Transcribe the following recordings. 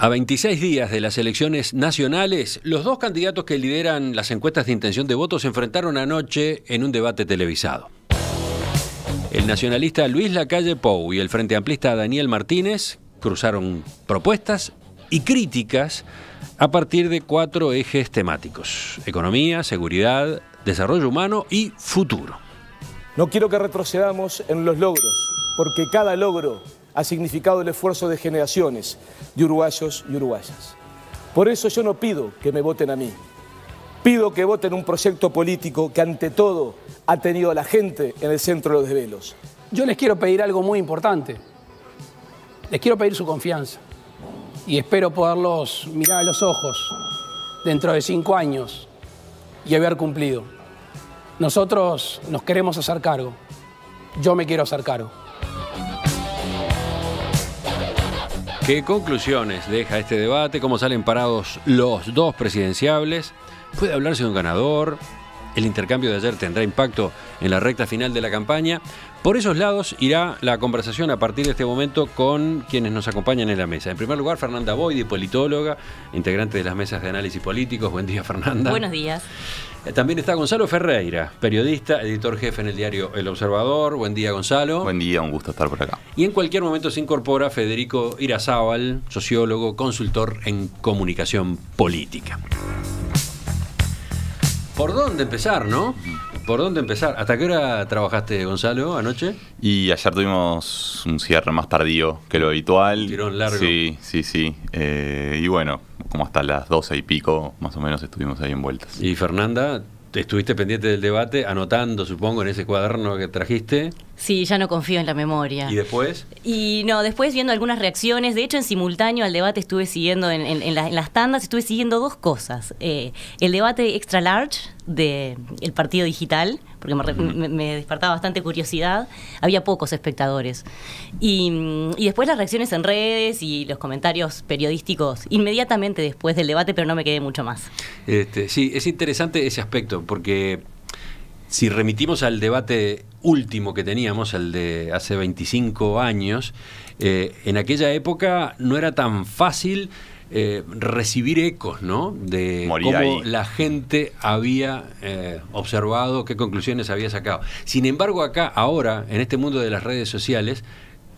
A 26 días de las elecciones nacionales, los dos candidatos que lideran las encuestas de intención de voto se enfrentaron anoche en un debate televisado. El nacionalista Luis Lacalle Pou y el frente amplista Daniel Martínez cruzaron propuestas y críticas a partir de cuatro ejes temáticos. Economía, seguridad, desarrollo humano y futuro. No quiero que retrocedamos en los logros, porque cada logro ha significado el esfuerzo de generaciones de uruguayos y uruguayas. Por eso yo no pido que me voten a mí. Pido que voten un proyecto político que ante todo ha tenido a la gente en el centro de los desvelos. Yo les quiero pedir algo muy importante. Les quiero pedir su confianza. Y espero poderlos mirar a los ojos dentro de cinco años y haber cumplido. Nosotros nos queremos hacer cargo. Yo me quiero hacer cargo. ¿Qué conclusiones deja este debate? ¿Cómo salen parados los dos presidenciables? ¿Puede hablarse de un ganador? ¿El intercambio de ayer tendrá impacto en la recta final de la campaña? Por esos lados irá la conversación a partir de este momento con quienes nos acompañan en la mesa. En primer lugar, Fernanda Boyd, politóloga, integrante de las mesas de análisis políticos. Buen día, Fernanda. Buenos días. Eh, también está Gonzalo Ferreira, periodista, editor jefe en el diario El Observador. Buen día, Gonzalo. Buen día, un gusto estar por acá. Y en cualquier momento se incorpora Federico Irazábal, sociólogo, consultor en comunicación política. ¿Por dónde empezar, no? ¿Por dónde empezar? ¿Hasta qué hora trabajaste, Gonzalo, anoche? Y ayer tuvimos un cierre más tardío que lo habitual. Tirón largo. Sí, sí, sí. Eh, y bueno, como hasta las doce y pico, más o menos, estuvimos ahí envueltas. ¿Y Fernanda? ¿Estuviste pendiente del debate, anotando, supongo, en ese cuaderno que trajiste? Sí, ya no confío en la memoria. ¿Y después? Y no, después viendo algunas reacciones. De hecho, en simultáneo al debate estuve siguiendo, en, las tandas, estuve siguiendo dos cosas. Eh, el debate extra large del partido digital porque me, despertaba bastante curiosidad. Había pocos espectadores. Y, después las reacciones en redes y los comentarios periodísticos inmediatamente después del debate, pero no me quedé mucho más. Este, sí, es interesante ese aspecto, porque si remitimos al debate último que teníamos, el de hace 25 años, eh, en aquella época no era tan fácil eh, recibir ecos, ¿no? De cómo la gente había eh, observado, qué conclusiones había sacado. Sin embargo, acá, ahora, en este mundo de las redes sociales,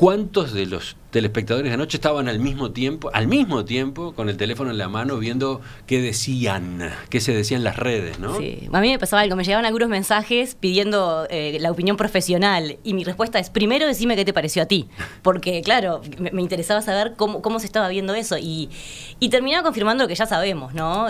¿Cuántos de los telespectadores de anoche estaban al mismo tiempo, al mismo tiempo, con el teléfono en la mano, viendo qué decían, qué se decían las redes, ¿no? Sí, a mí me pasaba algo, me llegaban algunos mensajes pidiendo eh, la opinión profesional y mi respuesta es, primero decime qué te pareció a ti, porque claro, me, interesaba saber cómo, se estaba viendo eso y, terminaba confirmando lo que ya sabemos, ¿no?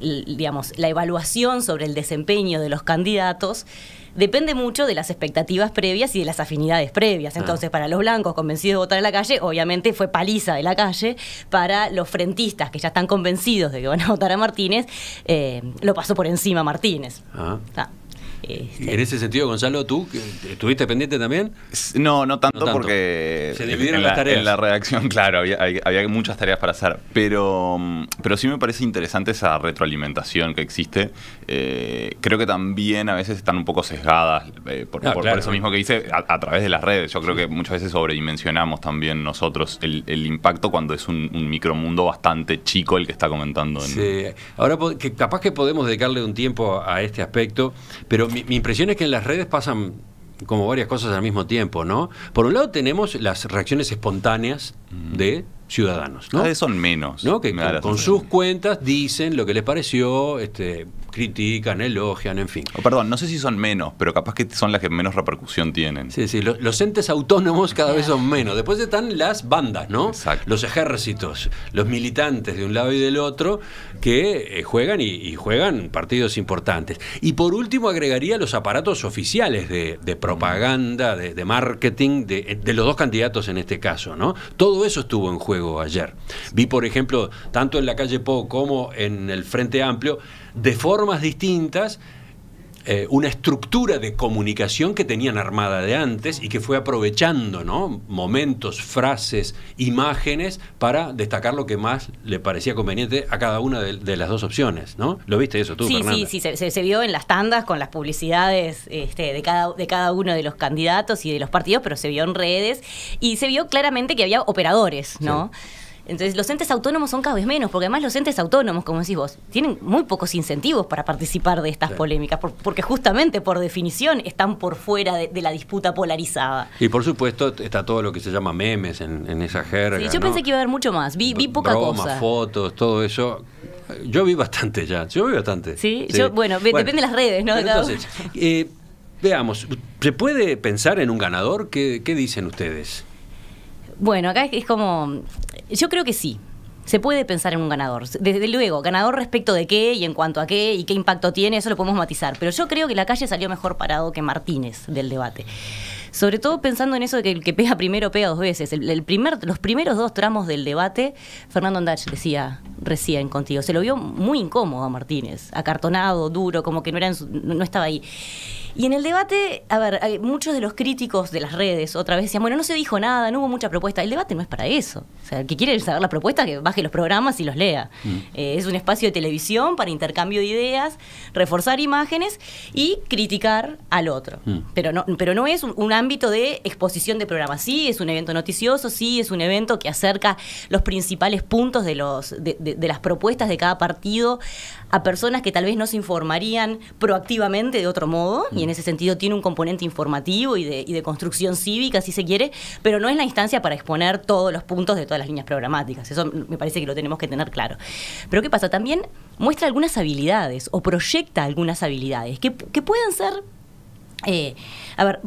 digamos, la evaluación sobre el desempeño de los candidatos depende mucho de las expectativas previas y de las afinidades previas. Ah. Entonces, para los blancos convencidos de votar a la calle, obviamente fue paliza de la calle. Para los frentistas que ya están convencidos de que van a votar a Martínez, eh, lo pasó por encima Martínez. Ah. Este. En ese sentido, Gonzalo, ¿tú estuviste pendiente también? No, no tanto, porque se dividieron en las la, tareas. En la redacción, claro, había, muchas tareas para hacer, pero, mm, pero sí me parece interesante esa retroalimentación que existe. Eh, creo que también a veces están un poco sesgadas eh, por, eso mismo que dice a, través de las redes. Yo creo que muchas veces sobredimensionamos también nosotros el, impacto cuando es un, micromundo bastante chico el que está comentando. Sí. Ahora, que capaz que podemos dedicarle un tiempo a este aspecto, pero mi, mi impresión es que en las redes pasan como varias cosas al mismo tiempo, ¿no? Por un lado tenemos las reacciones espontáneas de ciudadanos. ¿no? Cada vez son menos. ¿no? Que con, sus cuentas dicen lo que les pareció, este, critican, elogian, en fin. Oh, perdón, no sé si son menos, pero capaz que son las que menos repercusión tienen. Sí, sí, los, entes autónomos cada vez son menos. Después están las bandas, ¿no? Los ejércitos, los militantes de un lado y del otro que eh, juegan y, juegan partidos importantes. Y por último agregaría los aparatos oficiales de, propaganda, de, marketing, de, de los dos candidatos en este caso, ¿no? Todo eso estuvo en juego ayer. Vi, por ejemplo, tanto en la calle Po como en el Frente Amplio, de formas distintas eh, una estructura de comunicación que tenían armada de antes y que fue aprovechando ¿no? momentos, frases, imágenes para destacar lo que más le parecía conveniente a cada una de, las dos opciones. ¿no? ¿Lo viste eso tú, Sí, sí, sí, se, vio en las tandas con las publicidades este, de, cada, de cada uno de los candidatos y de los partidos, pero se vio en redes y se vio claramente que había operadores, ¿no? Entonces, los entes autónomos son cada vez menos, porque además los entes autónomos, como decís vos, tienen muy pocos incentivos para participar de estas polémicas, porque justamente por definición están por fuera de, la disputa polarizada. Y por supuesto está todo lo que se llama memes en, esa jerga. Sí, yo pensé que iba a haber mucho más, vi, poca fotos, todo eso. Yo vi bastante ya, yo vi bastante. Sí, Yo, bueno, depende de las redes, ¿no? Entonces, eh, veamos, ¿se puede pensar en un ganador? qué dicen ustedes? Bueno, acá es como, yo creo que sí. Se puede pensar en un ganador. Desde luego, ganador respecto de qué y en cuanto a qué y qué impacto tiene, eso lo podemos matizar. Pero yo creo que la calle salió mejor parado que Martínez del debate. Sobre todo pensando en eso de que el que pega primero pega dos veces. El, primer, los primeros dos tramos del debate, Fernando Andach decía recién contigo, se lo vio muy incómodo a Martínez, acartonado, duro, como que no, era no estaba ahí. Y en el debate, a ver, muchos de los críticos de las redes otra vez decían, bueno, no se dijo nada, no hubo mucha propuesta. El debate no es para eso. O sea, el que quiere saber la propuesta, que baje los programas y los lea. Mm. Eh, es un espacio de televisión para intercambio de ideas, reforzar imágenes y criticar al otro. Mm. Pero, no, pero no es un, ámbito de exposición de programas. Sí, es un evento noticioso, sí, es un evento que acerca los principales puntos de, los, de las propuestas de cada partido a personas que tal vez no se informarían proactivamente de otro modo, y en mm. ese sentido tiene un componente informativo y de, construcción cívica, si se quiere, pero no es la instancia para exponer todos los puntos de todas las líneas programáticas. Eso me parece que lo tenemos que tener claro. Pero ¿qué pasa? También muestra algunas habilidades o proyecta algunas habilidades que, que pueden ser eh, a ver,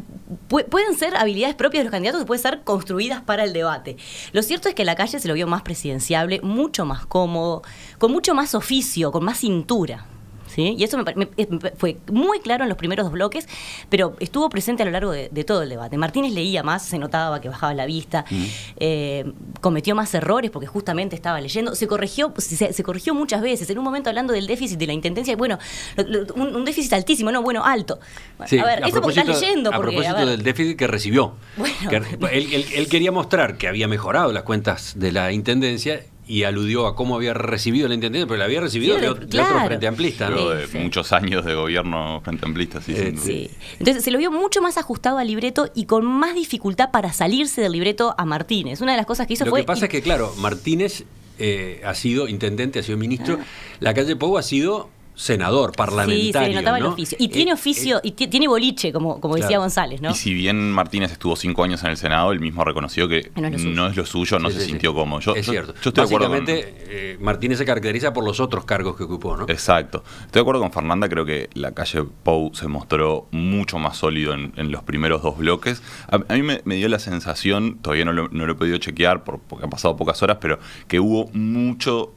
pueden ser habilidades propias de los candidatos que pueden ser construidas para el debate. Lo cierto es que la calle se lo vio más presidenciable, mucho más cómodo, con mucho más oficio, con más cintura. Y eso me, fue muy claro en los primeros dos bloques, pero estuvo presente a lo largo de, todo el debate. Martínez leía más, se notaba que bajaba la vista, mm. eh, cometió más errores porque justamente estaba leyendo, se corrigió, se, corrigió muchas veces. En un momento hablando del déficit de la intendencia, bueno, un, déficit altísimo, no, bueno, alto. a ver, eso que estás leyendo. Porque, a propósito del déficit que recibió. él quería mostrar que había mejorado las cuentas de la intendencia y aludió a cómo había recibido el intendente, pero la había recibido de, claro. otro frente amplista. De muchos años de gobierno frente sí, eh, Entonces se lo vio mucho más ajustado al libreto y con más dificultad para salirse del libreto a Martínez. Una de las cosas que hizo fue. Lo que pasa es que, claro, Martínez eh, ha sido intendente, ha sido ministro. Ah. La calle Pogo ha sido senador, parlamentario. Sí, se notaba el oficio. Y eh, tiene eh, oficio, y tiene boliche, como, como decía González, ¿no? Y si bien Martínez estuvo cinco años en el Senado, él mismo reconoció que no es lo suyo, no, se sintió como. Yo, es cierto. Yo, Básicamente, eh, Martínez se caracteriza por los otros cargos que ocupó, ¿no? Exacto. Estoy de acuerdo con Fernanda, creo que la calle Pou se mostró mucho más sólido en, los primeros dos bloques. A, mí me, dio la sensación, todavía no lo, he podido chequear porque han pasado pocas horas, pero que hubo mucho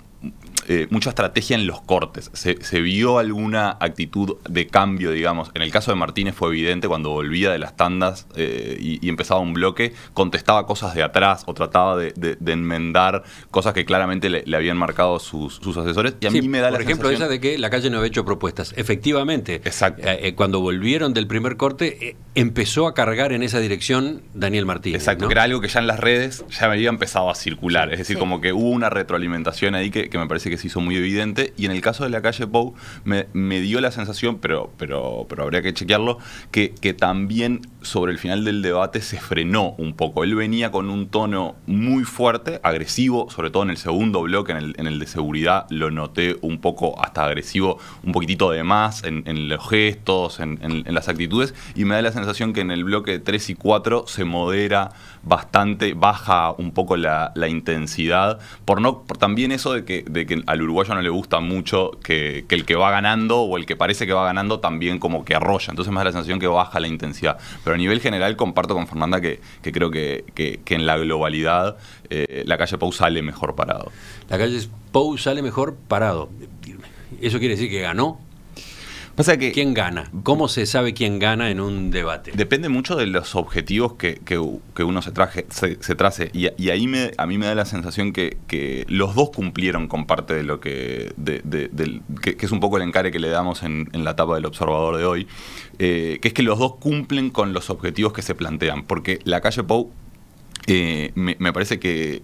eh, mucha estrategia en los cortes. Se, vio alguna actitud de cambio, digamos. En el caso de Martínez fue evidente cuando volvía de las tandas eh, y, empezaba un bloque, contestaba cosas de atrás o trataba de, enmendar cosas que claramente le, habían marcado sus, asesores. Y a mí me da por ejemplo, esa de que la calle no había hecho propuestas. Efectivamente, eh, cuando volvieron del primer corte, empezó a cargar en esa dirección Daniel Martínez. Exacto, que era algo que ya en las redes ya me había empezado a circular. es decir, como que hubo una retroalimentación ahí que me parece que que se hizo muy evidente. Y en el caso de la calle Pou, me, me dio la sensación, pero, pero, pero habría que chequearlo, que, que también sobre el final del debate se frenó un poco. Él venía con un tono muy fuerte, agresivo, sobre todo en el segundo bloque, en el, de seguridad, lo noté un poco hasta agresivo, un poquitito de más en, los gestos, en, las actitudes, y me da la sensación que en el bloque 3 y 4 se modera bastante, baja un poco la, intensidad, por no por también eso de que al uruguayo no le gusta mucho que, el que va ganando o el que parece que va ganando también como que arrolla. Entonces me da la sensación que baja la intensidad. Pero a nivel general comparto con Fernanda que, creo que, en la globalidad eh, la calle Pou sale mejor parado. La calle Pou sale mejor parado. ¿Eso quiere decir que ganó? ¿Quién que, quién gana? ¿Cómo se sabe quién gana en un debate? Depende mucho de los objetivos que, que, uno se, se, trace. Y, ahí me, a mí me da la sensación que, los dos cumplieron con parte de lo que, de, que, es un poco el encare que le damos en, la etapa del observador de hoy, eh, que es que los dos cumplen con los objetivos que se plantean. Porque la calle Pou eh, me, parece que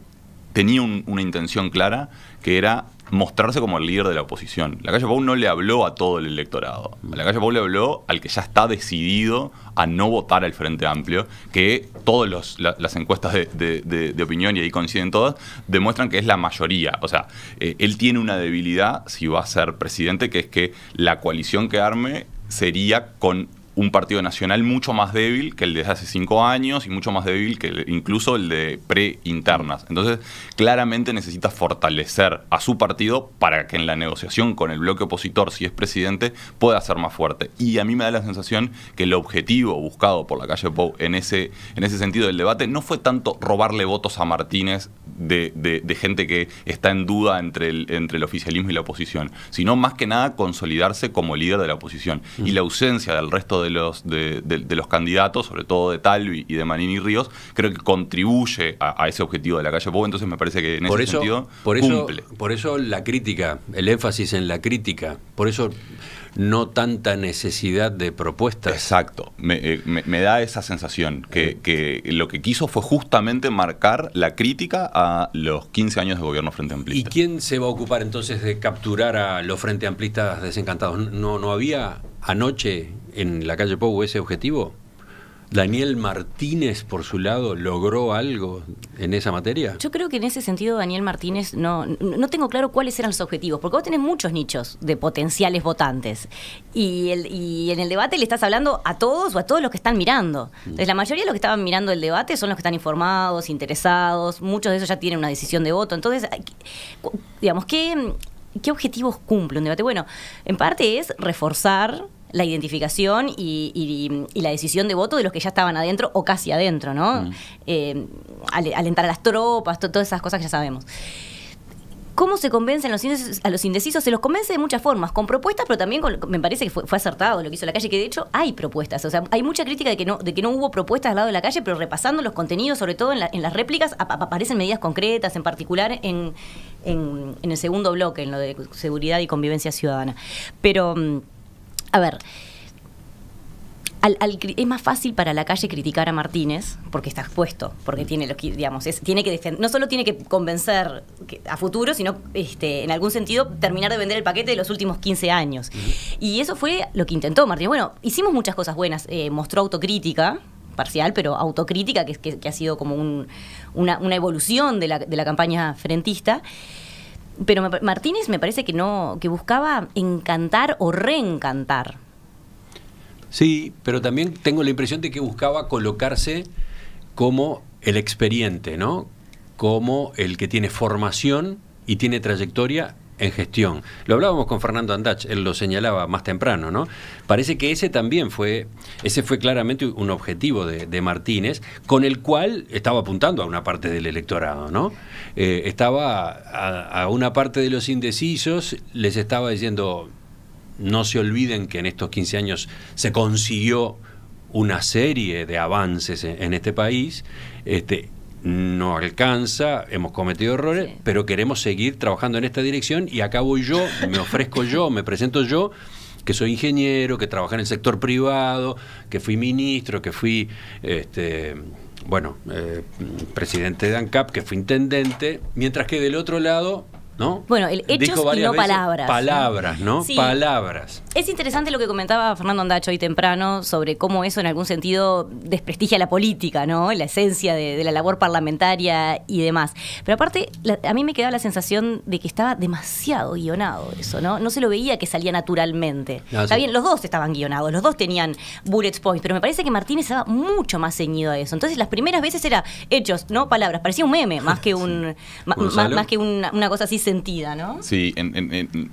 tenía una intención clara que era mostrarse como el líder de la oposición. La calle Pau no le habló a todo el electorado. Mm. La calle Pau le habló al que ya está decidido a no votar al Frente Amplio, que todas las encuestas de, opinión, y ahí coinciden todas, demuestran que es la mayoría. O sea, eh, él tiene una debilidad, si va a ser presidente, que es que la coalición que arme sería con un partido nacional mucho más débil que el de hace cinco años y mucho más débil que incluso el de pre-internas. Entonces, claramente necesita fortalecer a su partido para que en la negociación con el bloque opositor, si es presidente, pueda ser más fuerte. Y a mí me da la sensación que el objetivo buscado por la calle Pou en ese, en ese sentido del debate no fue tanto robarle votos a Martínez de, gente que está en duda entre el, entre el oficialismo y la oposición, sino más que nada consolidarse como líder de la oposición. Mm. Y la ausencia del resto de de los, de, los candidatos, sobre todo de Talvi y de Manini Ríos, creo que contribuye a, ese objetivo de la calle Pobre, entonces me parece que en ese sentido por eso, Por eso la crítica, el énfasis en la crítica, por eso no tanta necesidad de propuestas. Exacto, me, eh, da esa sensación, eh. que, lo que quiso fue justamente marcar la crítica a los 15 años de gobierno Frente Amplista. ¿Y quién se va a ocupar entonces de capturar a los Frente Amplistas desencantados? ¿No, no había anoche en la calle Pou ese objetivo? ¿Daniel Martínez, por su lado, logró algo en esa materia? Yo creo que en ese sentido Daniel Martínez no, no tengo claro cuáles eran los objetivos, porque vos tenés muchos nichos de potenciales votantes. Y, el, en el debate le estás hablando a todos o a todos los que están mirando. Mm. Entonces, la mayoría de los que estaban mirando el debate son los que están informados, interesados, muchos de esos ya tienen una decisión de voto. Entonces, digamos, qué objetivos cumple un debate? Bueno, en parte es reforzar la identificación y, la decisión de voto de los que ya estaban adentro o casi adentro, ¿no? Mm. Eh, alentar a las tropas, todas esas cosas que ya sabemos. ¿Cómo se convencen a los indecisos? Se los convence de muchas formas, con propuestas, pero también con, me parece que fue, acertado lo que hizo la calle, que de hecho hay propuestas. O sea, hay mucha crítica de que no, hubo propuestas al lado de la calle, pero repasando los contenidos, sobre todo en, las réplicas, aparecen medidas concretas, en particular en, en, el segundo bloque, en lo de seguridad y convivencia ciudadana. Pero. Mm, a ver, es más fácil para la calle criticar a Martínez porque está expuesto, porque tiene los digamos, tiene que defender, no solo tiene que convencer a futuro, sino este, en algún sentido terminar de vender el paquete de los últimos 15 años. Y eso fue lo que intentó Martínez. Bueno, hicimos muchas cosas buenas, eh, mostró autocrítica parcial, pero autocrítica, que, ha sido como una, evolución de la, de la campaña frentista pero Martínez me parece que no, que buscaba encantar o reencantar. Sí, pero también tengo la impresión de que buscaba colocarse como el experiente, ¿no? Como el que tiene formación y tiene trayectoria en gestión. Lo hablábamos con Fernando Andach, él lo señalaba más temprano, ¿no? Parece que ese también fue, ese fue claramente un objetivo de, Martínez, con el cual estaba apuntando a una parte del electorado, ¿no? Eh, estaba a, una parte de los indecisos, les estaba diciendo, no se olviden que en estos 15 años se consiguió una serie de avances en, en este país, este, no alcanza, hemos cometido errores, pero queremos seguir trabajando en esta dirección y acabo yo, me ofrezco yo, me presento yo, que soy ingeniero, que trabajé en el sector privado, que fui ministro, que fui, este, bueno, eh, presidente de ANCAP, que fui intendente, mientras que del otro lado bueno, el hechos y no palabras. Palabras, ¿no? Palabras. Es interesante lo que comentaba Fernando Andacho hoy temprano sobre cómo eso en algún sentido desprestigia la política, ¿no? La esencia de, la labor parlamentaria y demás. Pero aparte, a mí me quedaba la sensación de que estaba demasiado guionado eso, ¿no? No se lo veía que salía naturalmente. Ah, Está bien, los dos estaban guionados, los dos tenían bullet points, pero me parece que Martínez estaba mucho más ceñido a eso. Entonces, las primeras veces era hechos, no palabras, parecía un meme más que un, más que una, una cosa así sentida, ¿no? Sí,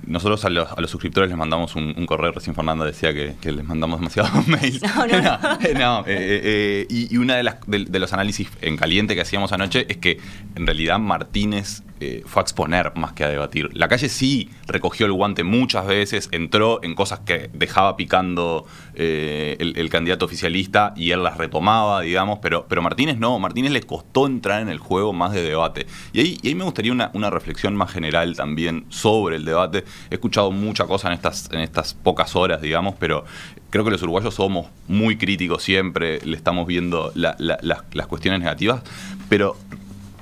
nosotros a los, suscriptores les mandamos un, correo, recién Fernanda decía que, les mandamos demasiados mails. No, no. Eh, eh, eh, y, una uno de, de, los análisis en caliente que hacíamos anoche es que en realidad Martínez eh, fue a exponer más que a debatir. La calle sí recogió el guante muchas veces, entró en cosas que dejaba picando eh, el, candidato oficialista y él las retomaba, digamos, pero, pero Martínez no, Martínez le costó entrar en el juego más de debate. Y ahí, me gustaría una, reflexión más general también sobre el debate. He escuchado mucha cosa en estas, en estas pocas horas, digamos, pero creo que los uruguayos somos muy críticos siempre, le estamos viendo las, las cuestiones negativas, pero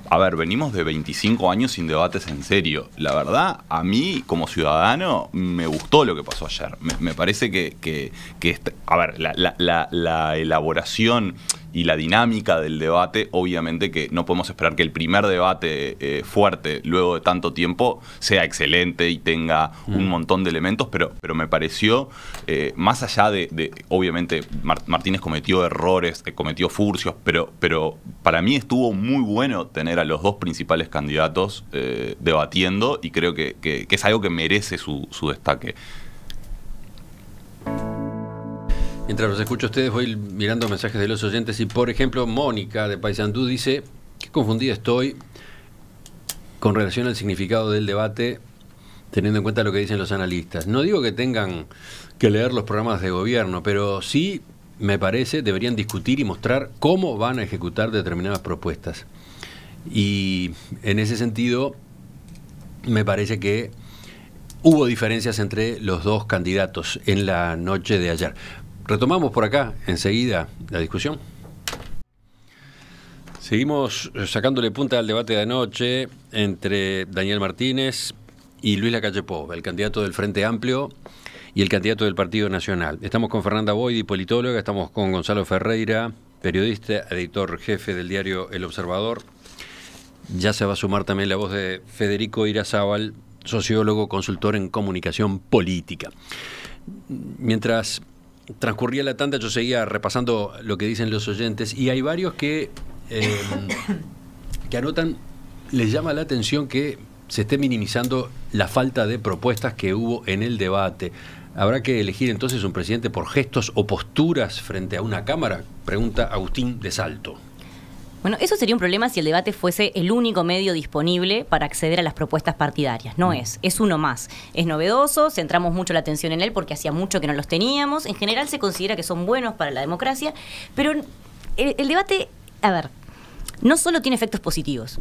a ver, venimos de 25 años sin debates en serio. La verdad, a mí como ciudadano me gustó lo que pasó ayer. Me, parece que, que, a ver, la, elaboración y la dinámica del debate, obviamente que no podemos esperar que el primer debate eh, fuerte luego de tanto tiempo sea excelente y tenga mm. un montón de elementos, pero, pero me pareció, eh, más allá de, obviamente, Martínez cometió errores, eh, cometió furcios, pero, pero para mí estuvo muy bueno tener a los dos principales candidatos eh, debatiendo y creo que, es algo que merece su, destaque. Mientras los escucho a ustedes voy mirando mensajes de los oyentes y por ejemplo Mónica de Paisandú dice, qué confundida estoy con relación al significado del debate teniendo en cuenta lo que dicen los analistas. No digo que tengan que leer los programas de gobierno, pero sí, me parece, deberían discutir y mostrar cómo van a ejecutar determinadas propuestas. Y en ese sentido, me parece que hubo diferencias entre los dos candidatos en la noche de ayer. Retomamos por acá enseguida la discusión. Seguimos sacándole punta al debate de anoche entre Daniel Martínez y Luis Lacalle el candidato del Frente Amplio y el candidato del Partido Nacional. Estamos con Fernanda Boyd, politóloga, estamos con Gonzalo Ferreira, periodista, editor jefe del diario El Observador, ya se va a sumar también la voz de Federico Irazábal, sociólogo, consultor en comunicación política. Mientras transcurría la tanda, yo seguía repasando lo que dicen los oyentes y hay varios que, em, que anotan, les llama la atención que se esté minimizando la falta de propuestas que hubo en el debate. ¿Habrá que elegir entonces un presidente por gestos o posturas frente a una Cámara? Pregunta Agustín de Salto. Bueno, eso sería un problema si el debate fuese el único medio disponible para acceder a las propuestas partidarias. No mm. es, es uno más. Es novedoso, centramos mucho la atención en él porque hacía mucho que no los teníamos. En general se considera que son buenos para la democracia, pero el, debate, a ver, no solo tiene efectos positivos.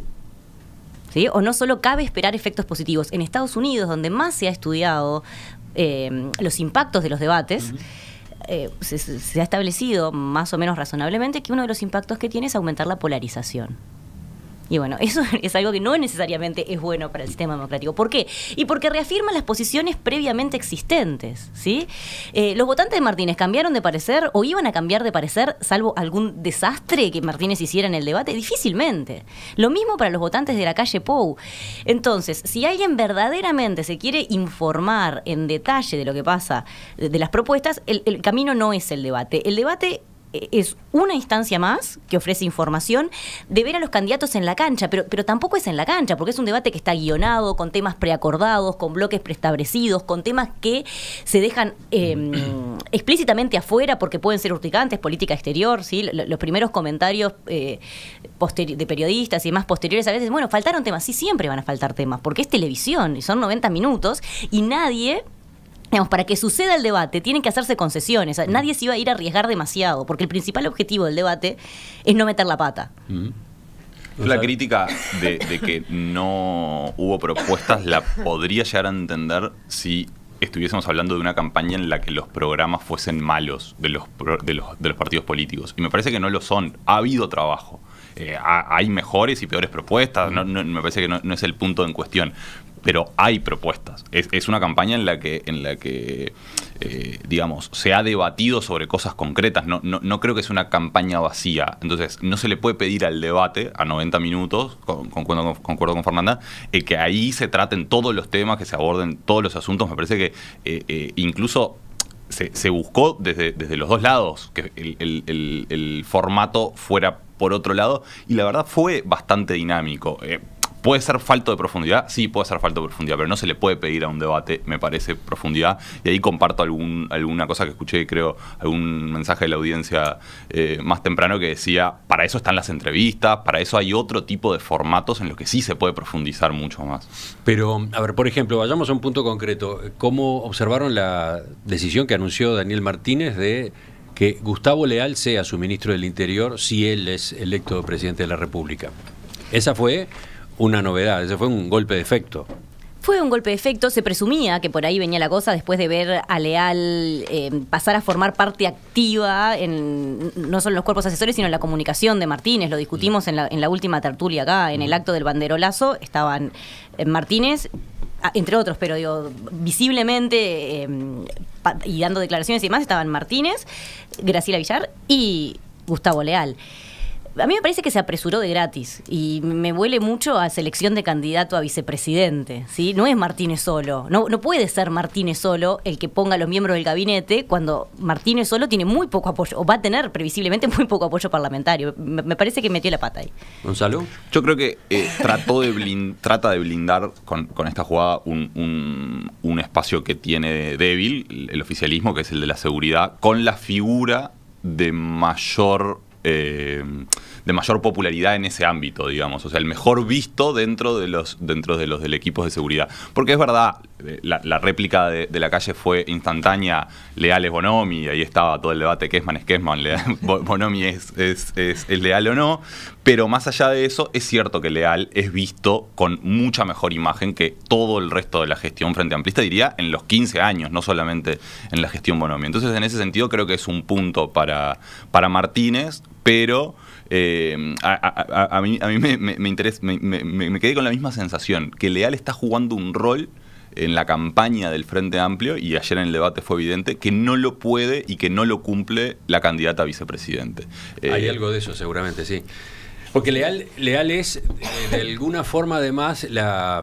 O no solo cabe esperar efectos positivos. En Estados Unidos, donde más se ha estudiado eh, los impactos de los debates, eh, se ha establecido más o menos razonablemente que uno de los impactos que tiene es aumentar la polarización. Y bueno, eso es algo que no necesariamente es bueno para el sistema democrático. ¿Por qué? Y porque reafirma las posiciones previamente existentes. ¿sí? Eh, los votantes de Martínez cambiaron de parecer o iban a cambiar de parecer, salvo algún desastre que Martínez hiciera en el debate, difícilmente. Lo mismo para los votantes de la calle Pou. Entonces, si alguien verdaderamente se quiere informar en detalle de lo que pasa, de, las propuestas, el camino no es el debate. El debate eh, es una instancia más que ofrece información de ver a los candidatos en la cancha, pero, pero tampoco es en la cancha, porque es un debate que está guionado, con temas preacordados, con bloques preestablecidos, con temas que se dejan em, explícitamente afuera porque pueden ser urticantes, política exterior, ¿sí? los primeros comentarios eh, de periodistas y demás posteriores a veces, bueno, faltaron temas, sí, siempre van a faltar temas, porque es televisión y son 90 minutos y nadie Digamos, para que suceda el debate tienen que hacerse concesiones. Mm. Nadie se iba a ir a arriesgar demasiado, porque el principal objetivo del debate es no meter la pata. Mm. La crítica de, que no hubo propuestas la podría llegar a entender si estuviésemos hablando de una campaña en la que los programas fuesen malos de los, de los, de los partidos políticos. Y me parece que no lo son. Ha habido trabajo. Eh, hay mejores y peores propuestas, me parece que no, es el punto en cuestión pero hay propuestas. Es, una campaña en la que, en la que eh, digamos, se ha debatido sobre cosas concretas. No, creo que sea una campaña vacía. Entonces, no se le puede pedir al debate a 90 minutos, con, con, concuerdo con Fernanda, eh, que ahí se traten todos los temas, que se aborden todos los asuntos. Me parece que eh, incluso se, buscó desde, desde, los dos lados que el, formato fuera por otro lado y la verdad fue bastante dinámico. ¿Puede ser falto de profundidad? Sí, puede ser falto de profundidad, pero no se le puede pedir a un debate, me parece, profundidad. Y ahí comparto algún, alguna cosa que escuché, creo, algún mensaje de la audiencia eh, más temprano que decía, para eso están las entrevistas, para eso hay otro tipo de formatos en los que sí se puede profundizar mucho más. Pero, a ver, por ejemplo, vayamos a un punto concreto. ¿Cómo observaron la decisión que anunció Daniel Martínez de que Gustavo Leal sea su ministro del Interior si él es electo presidente de la República? Esa fue una novedad, ese fue un golpe de efecto. Fue un golpe de efecto, se presumía que por ahí venía la cosa después de ver a Leal eh, pasar a formar parte activa en no solo en los cuerpos asesores, sino en la comunicación de Martínez. Lo discutimos en la, última tertulia acá, en el acto del banderolazo, estaban eh, Martínez, ah, entre otros, pero digo, visiblemente em, y dando declaraciones y demás, estaban Martínez, Graciela Villar y Gustavo Leal a mí me parece que se apresuró de gratis y me huele mucho a selección de candidato a vicepresidente. ¿sí? No es Martínez solo. No, no puede ser Martínez solo el que ponga a los miembros del gabinete cuando Martínez solo tiene muy poco apoyo o va a tener previsiblemente muy poco apoyo parlamentario. Me, parece que metió la pata ahí. Gonzalo. Yo creo que eh, trata de blindar con, esta jugada un espacio que tiene débil el oficialismo, que es el de la seguridad, con la figura de mayor eh, de mayor popularidad en ese ámbito, digamos. O sea, el mejor visto dentro de los, dentro de los del equipo de seguridad. Porque es verdad, eh, la, réplica de, la calle fue instantánea, Leal es Bonomi, y ahí estaba todo el debate, Kesman es Kesman, Leal, Bonomi es, es, Leal o no. Pero más allá de eso, es cierto que Leal es visto con mucha mejor imagen que todo el resto de la gestión Frente Amplista, diría, en los 15 años, no solamente en la gestión Bonomi. Entonces, en ese sentido, creo que es un punto para, para Martínez, pero eh, a, mí, a me, interesa, me, quedé con la misma sensación, que Leal está jugando un rol en la campaña del Frente Amplio, y ayer en el debate fue evidente, que no lo puede y que no lo cumple la candidata a vicepresidente. Eh, Hay algo de eso, seguramente, sí. Porque Leal, Leal es, eh, de alguna forma, además, la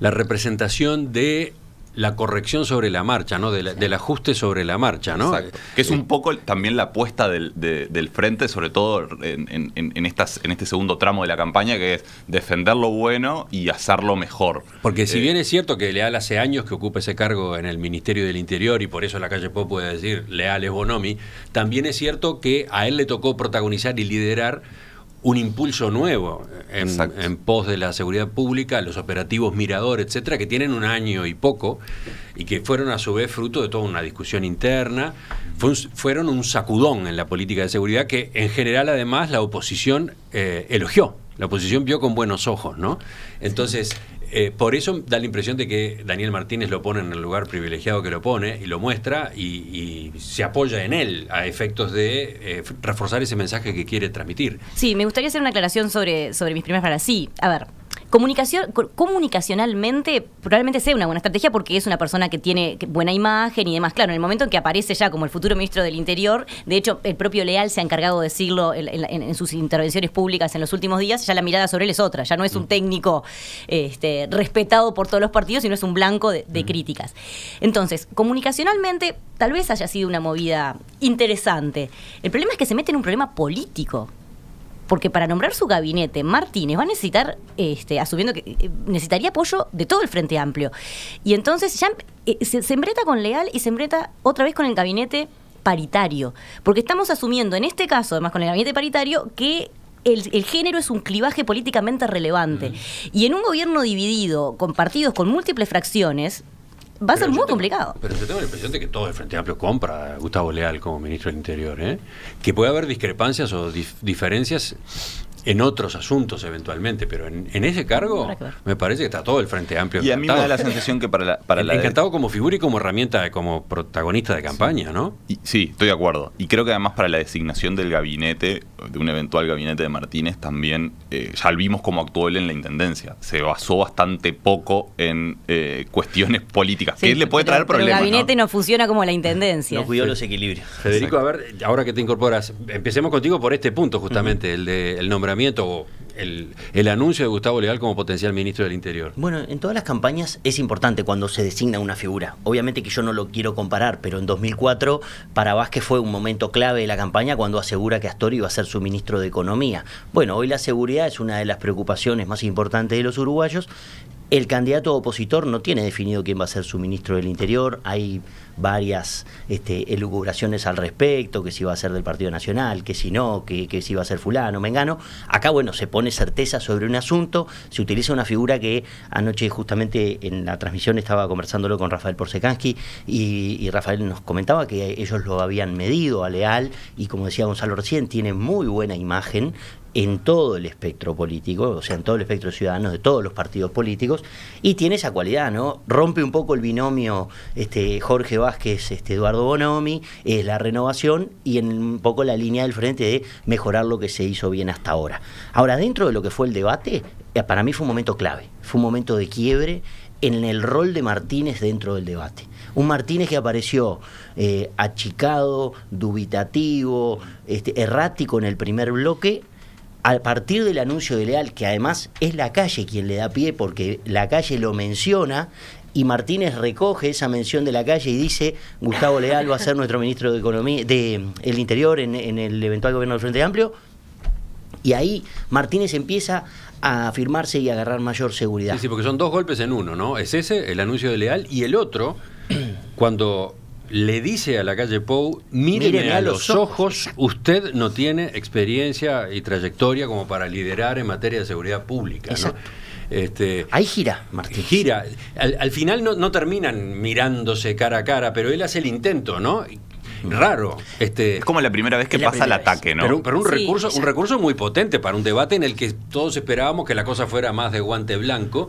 representación de la corrección sobre la marcha, ¿no? Del, ajuste sobre la marcha, ¿no? Que es un eh, poco también la apuesta del, frente, sobre todo en, estas, en este segundo tramo de la campaña, que es defender lo bueno y hacerlo mejor. Porque si eh, bien es cierto que Leal hace años que ocupa ese cargo en el Ministerio del Interior y por eso la calle Pop puede decir Leal es Bonomi, también es cierto que a él le tocó protagonizar y liderar un impulso nuevo en, pos de la seguridad pública, los operativos Mirador, etcétera, que tienen un año y poco y que fueron a su vez fruto de toda una discusión interna, fueron un sacudón en la política de seguridad que en general además la oposición eh, elogió, la oposición vio con buenos ojos, ¿no? Entonces, eh, por eso da la impresión de que Daniel Martínez lo pone en el lugar privilegiado que lo pone y lo muestra y, se apoya en él a efectos de eh, reforzar ese mensaje que quiere transmitir. Sí, me gustaría hacer una aclaración sobre, sobre mis primeras palabras. Sí, a ver, comunicación, comunicacionalmente probablemente sea una buena estrategia porque es una persona que tiene buena imagen y demás. Claro, en el momento en que aparece ya como el futuro ministro del Interior, de hecho, el propio Leal se ha encargado de decirlo en, sus intervenciones públicas en los últimos días, ya la mirada sobre él es otra, ya no es un mm. técnico este, respetado por todos los partidos, sino es un blanco de, mm. críticas. Entonces, comunicacionalmente, tal vez haya sido una movida interesante. El problema es que se mete en un problema político porque para nombrar su gabinete, Martínez va a necesitar, este, asumiendo que eh, necesitaría apoyo de todo el Frente Amplio. Y entonces ya eh, se, embreta con Leal y se embreta otra vez con el gabinete paritario, porque estamos asumiendo en este caso, además con el gabinete paritario, que el, género es un clivaje políticamente relevante. Y en un gobierno dividido, con partidos con múltiples fracciones, va a ser muy complicado. Pero yo tengo la impresión de que todo el Frente Amplio compra Gustavo Leal como ministro del Interior, ¿eh? que puede haber discrepancias o diferencias en otros asuntos eventualmente, pero en, ese cargo me parece que está todo el Frente Amplio. Y a mí me da la sensación que para la... Para la encantado como figura y como herramienta, como protagonista de campaña, ¿no? sí, estoy de acuerdo. Y creo que además para la designación del gabinete, de un eventual gabinete de Martínez, también eh, ya vimos como actuó él en la Intendencia. Se basó bastante poco en eh, cuestiones políticas, ¿Qué le puede traer problemas. el gabinete ¿no? funciona como la Intendencia. No cuidó los equilibrios. Federico, a ver, ahora que te incorporas, empecemos contigo por este punto justamente, el, de, el nombre o el, el, anuncio de Gustavo Leal como potencial ministro del Interior. Bueno, en todas las campañas es importante cuando se designa una figura. Obviamente que yo no lo quiero comparar, pero en 2004 para Vázquez fue un momento clave de la campaña cuando asegura que Astori iba a ser su ministro de Economía. Bueno, hoy la seguridad es una de las preocupaciones más importantes de los uruguayos. El candidato opositor no tiene definido quién va a ser su ministro del Interior. Hay varias este, elucubraciones al respecto, que si va a ser del Partido Nacional, que si no, que, si va a ser fulano, mengano. Acá, bueno, se pone certeza sobre un asunto, se utiliza una figura que anoche justamente en la transmisión estaba conversándolo con Rafael Porsekansky y, y Rafael nos comentaba que ellos lo habían medido a Leal y como decía Gonzalo recién, tiene muy buena imagen en todo el espectro político, o sea, en todo el espectro ciudadano de todos los partidos políticos, y tiene esa cualidad, ¿no? Rompe un poco el binomio este, Jorge que es este Eduardo Bonomi, es la renovación y en un poco la línea del frente de mejorar lo que se hizo bien hasta ahora. Ahora, dentro de lo que fue el debate, eh, para mí fue un momento clave, fue un momento de quiebre en el rol de Martínez dentro del debate. Un Martínez que apareció eh, achicado, dubitativo, este, errático en el primer bloque, a partir del anuncio de Leal, que además es la calle quien le da pie, porque la calle lo menciona y Martínez recoge esa mención de la calle y dice Gustavo Leal va a ser nuestro ministro de Economía de el Interior en, el eventual gobierno del Frente Amplio. Y ahí Martínez empieza a afirmarse y a agarrar mayor seguridad. Sí, porque son dos golpes en uno, ¿no? Es ese, el anuncio de Leal, y el otro, cuando le dice a la calle Pou, míreme, a, los ojos, usted no tiene experiencia y trayectoria como para liderar en materia de seguridad pública. ¿no? Este, Ahí gira, Martín. Gira. Al, final no, terminan mirándose cara a cara, pero él hace el intento, ¿no? Raro. Este, es como la primera vez que pasa el ataque, ¿no? Pero, un, recurso, un recurso muy potente para un debate en el que todos esperábamos que la cosa fuera más de guante blanco.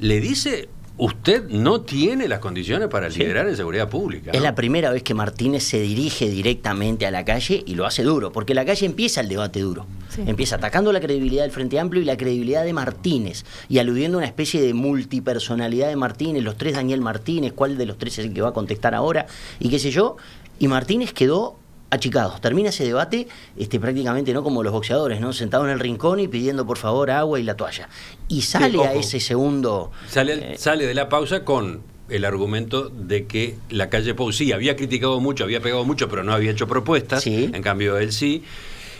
Le dice usted no tiene las condiciones para liderar en seguridad pública. Es la primera vez que Martínez se dirige directamente a la calle y lo hace duro, porque la calle empieza el debate duro. Empieza atacando la credibilidad del Frente Amplio y la credibilidad de Martínez, y aludiendo a una especie de multipersonalidad de Martínez, los tres Daniel Martínez, cuál de los tres es el que va a contestar ahora, y qué sé yo. Y Martínez quedó achicados. Termina ese debate este, prácticamente no como los boxeadores, ¿no? sentado en el rincón y pidiendo por favor agua y la toalla. Y sale a ese segundo. Sale, eh, sale de la pausa con el argumento de que la calle Pau, sí había criticado mucho, había pegado mucho, pero no había hecho propuestas. Sí. En cambio, él sí.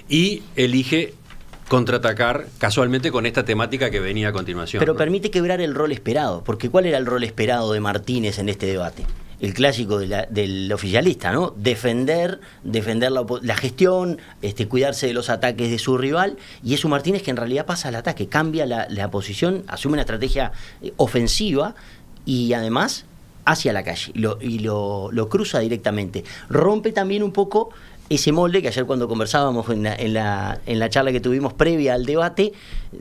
Y elige contraatacar casualmente con esta temática que venía a continuación. Pero permite quebrar el rol esperado, porque ¿cuál era el rol esperado de Martínez en este debate? el clásico del oficialista, ¿no? Defender, defender la, gestión, este, cuidarse de los ataques de su rival. Y es Martínez que en realidad pasa al ataque, cambia la, posición, asume una estrategia eh, ofensiva y además hacia la calle y lo, lo, cruza directamente. Rompe también un poco ese molde que ayer cuando conversábamos en la, en la, en la charla que tuvimos previa al debate,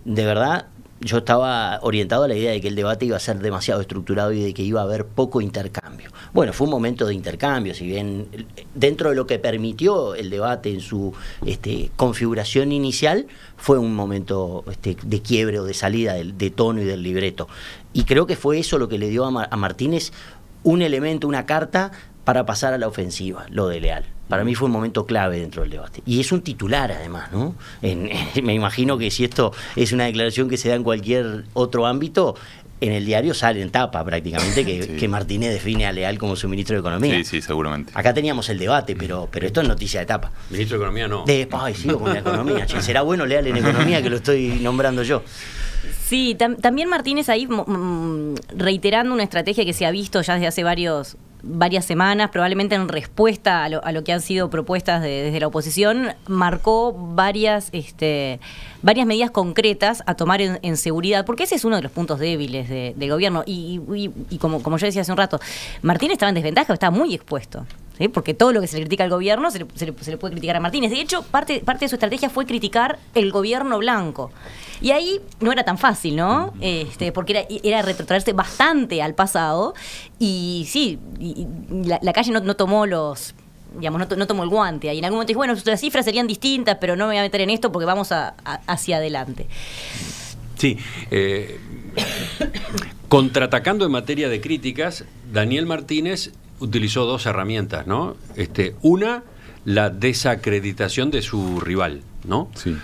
de verdad yo estaba orientado a la idea de que el debate iba a ser demasiado estructurado y de que iba a haber poco intercambio. Bueno, fue un momento de intercambio, si bien dentro de lo que permitió el debate en su este, configuración inicial, fue un momento este, de quiebre o de salida del, de tono y del libreto. Y creo que fue eso lo que le dio a Martínez un elemento, una carta para pasar a la ofensiva, lo de Leal. Para mí fue un momento clave dentro del debate. Y es un titular, además, ¿no? me imagino que si esto es una declaración que se da en cualquier otro ámbito, en el diario sale en tapa prácticamente que, Martínez define a Leal como su ministro de Economía. Sí, sí, seguramente. Acá teníamos el debate, pero, pero esto es noticia de tapa. Ministro de Economía no. De, ay, sigo con la economía. será bueno Leal en Economía que lo estoy nombrando yo. Sí, también Martínez ahí mm, mm, reiterando una estrategia que se ha visto ya desde hace varios varias semanas, probablemente en respuesta a lo, que han sido propuestas desde la oposición, marcó varias, este, varias medidas concretas a tomar en, seguridad, porque ese es uno de los puntos débiles de, del gobierno. Y, como, como yo decía hace un rato, Martínez estaba en desventaja, estaba muy expuesto. Porque todo lo que se le critica al gobierno se le, puede criticar a Martínez. De hecho, parte, parte de su estrategia fue criticar el gobierno blanco. Y ahí no era tan fácil, ¿no? Este, porque era, era retrotraerse bastante al pasado. Y sí, la, calle no, tomó los digamos, no, tomó el guante. Ahí en algún momento dije, bueno, las cifras serían distintas, pero no me voy a meter en esto porque vamos hacia adelante. Sí. Eh, contraatacando en materia de críticas, Daniel Martínez utilizó dos herramientas, ¿no? Este, una, la desacreditación de su rival, ¿no? Sí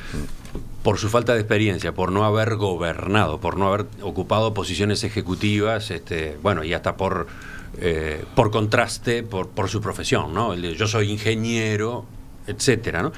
por su falta de experiencia, por no haber gobernado, por no haber ocupado posiciones ejecutivas, este, bueno, y hasta por, eh, por contraste, por, por, su profesión, ¿no? yo soy ingeniero, etcétera,